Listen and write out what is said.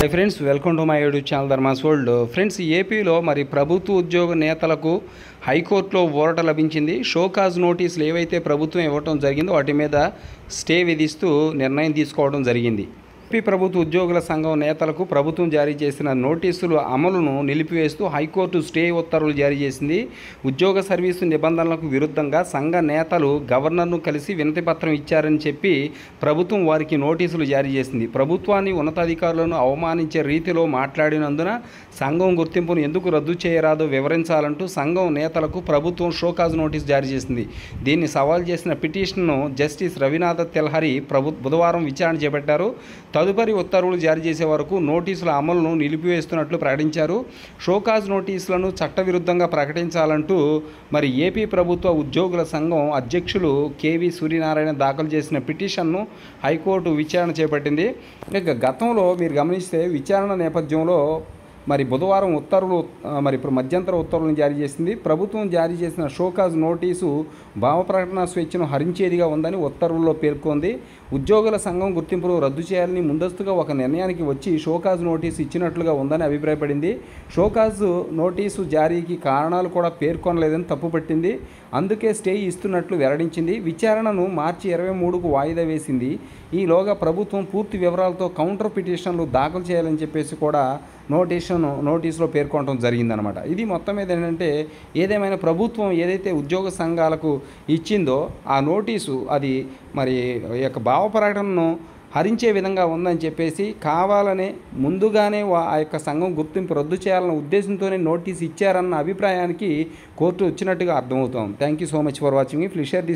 high friends welcome to my YouTube channel Dharma's World friends ఏపీలో మరి ప్రభుత్వ ఉద్యోగ నేతలకు హైకోర్టులో ఓరట లభించింది షోకాజ్ నోటీసులు ఏవైతే ప్రభుత్వం ఇవ్వటం జరిగిందో వాటి మీద స్టే విధిస్తూ నిర్ణయం తీసుకోవడం జరిగింది ఏపీ ప్రభుత్వ ఉద్యోగుల సంఘం నేతలకు ప్రభుత్వం జారీ చేసిన నోటీసులు అమలును నిలిపివేస్తూ హైకోర్టు స్టే ఉత్తర్వులు జారీ చేసింది ఉద్యోగ సర్వీసు నిబంధనలకు విరుద్ధంగా సంఘ నేతలు గవర్నర్ను కలిసి వినతిపత్రం ఇచ్చారని చెప్పి ప్రభుత్వం వారికి నోటీసులు జారీ చేసింది ప్రభుత్వాన్ని ఉన్నతాధికారులను అవమానించే రీతిలో మాట్లాడినందున సంఘం గుర్తింపును ఎందుకు రద్దు చేయరాదో వివరించాలంటూ సంఘం నేతలకు ప్రభుత్వం షోకాజ్ నోటీస్ జారీ చేసింది దీన్ని సవాల్ చేసిన పిటిషన్ను జస్టిస్ రవినాథ తెల్హరి ప్రభు బుధవారం విచారణ చేపట్టారు తదుపరి ఉత్తర్వులు జారీ చేసే వరకు నోటీసుల అమలును నిలిపివేస్తున్నట్లు ప్రకటించారు షోకాజ్ నోటీసులను చట్టవిరుద్ధంగా ప్రకటించాలంటూ మరి ఏపీ ప్రభుత్వ ఉద్యోగుల సంఘం అధ్యక్షులు కేవీ సూర్యనారాయణ దాఖలు చేసిన పిటిషన్ను హైకోర్టు విచారణ చేపట్టింది ఇక గతంలో మీరు గమనిస్తే విచారణ నేపథ్యంలో మరి బుధవారం ఉత్తర్వులు మరి ఇప్పుడు మధ్యంతర ఉత్తర్వులను జారీ చేసింది ప్రభుత్వం జారీ చేసిన షోకాజ్ నోటీసు భావ ప్రకటన స్వేచ్ఛను హరించేదిగా ఉందని ఉత్తర్వుల్లో పేర్కొంది ఉద్యోగుల సంఘం గుర్తింపును రద్దు చేయాలని ముందస్తుగా ఒక నిర్ణయానికి వచ్చి షోకాజ్ నోటీసు ఇచ్చినట్లుగా ఉందని అభిప్రాయపడింది షోకాజ్ నోటీసు జారీకి కారణాలు కూడా పేర్కొనలేదని తప్పుపట్టింది అందుకే స్టే ఇస్తున్నట్లు వెల్లడించింది విచారణను మార్చి ఇరవై మూడుకు వాయిదా వేసింది ఈలోగా ప్రభుత్వం పూర్తి వివరాలతో కౌంటర్ పిటిషన్లు దాఖలు చేయాలని చెప్పేసి కూడా నోటిషన్ నోటీసులో పేర్కొనడం జరిగిందనమాట ఇది మొత్తం మీద ఏంటంటే ఏదేమైనా ప్రభుత్వం ఏదైతే ఉద్యోగ సంఘాలకు ఇచ్చిందో ఆ నోటీసు అది మరి యొక్క భావ ప్రకటనను హరించే విధంగా ఉందని చెప్పేసి కావాలనే ముందుగానే ఆ యొక్క సంఘం గుర్తింపు రద్దు చేయాలన్న ఉద్దేశంతోనే నోటీస్ ఇచ్చారన్న అభిప్రాయానికి కోర్టు వచ్చినట్టుగా అర్థమవుతోంది thank you so much for watching please share this